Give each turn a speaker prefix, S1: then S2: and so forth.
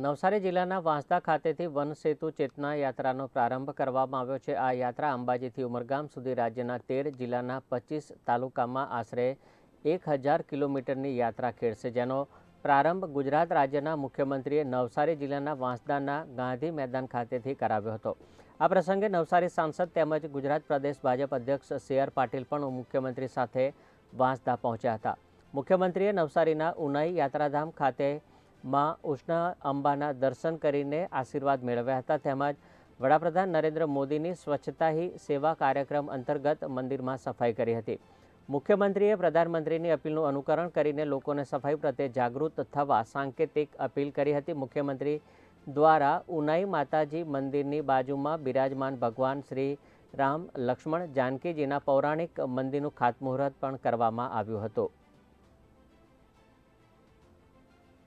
S1: નવસારી જિલ્લાના વાંસદા ખાતેથી વન સેતુ ચેતના યાત્રાનો પ્રારંભ કરવામાં આવ્યો છે આ યાત્રા અંબાજીથી ઉમરગામ સુધી રાજ્યના તેર જિલ્લાના પચીસ તાલુકામાં આશરે એક હજાર કિલોમીટરની યાત્રા ખેડશે જેનો પ્રારંભ ગુજરાત રાજ્યના મુખ્યમંત્રીએ નવસારી જિલ્લાના વાંસદાના ગાંધી મેદાન ખાતેથી કરાવ્યો હતો આ પ્રસંગે નવસારી સાંસદ તેમજ ગુજરાત પ્રદેશ ભાજપ અધ્યક્ષ સી પાટીલ પણ મુખ્યમંત્રી સાથે વાંસદા પહોંચ્યા હતા મુખ્યમંત્રીએ નવસારીના ઉનાઈ યાત્રાધામ ખાતે માં ઉષ્ણા અંબાના દર્શન કરીને આશીર્વાદ મેળવ્યા હતા તેમજ વડાપ્રધાન નરેન્દ્ર મોદીની સ્વચ્છતા હી સેવા કાર્યક્રમ અંતર્ગત મંદિરમાં સફાઈ કરી હતી મુખ્યમંત્રીએ પ્રધાનમંત્રીની અપીલનું અનુકરણ કરીને લોકોને સફાઈ પ્રત્યે જાગૃત થવા સાંકેતિક અપીલ કરી હતી મુખ્યમંત્રી દ્વારા ઉનાઈ માતાજી મંદિરની બાજુમાં બિરાજમાન ભગવાન શ્રી રામ લક્ષ્મણ જાનકીજીના પૌરાણિક મંદિરનું ખાતમુહૂર્ત પણ કરવામાં આવ્યું હતું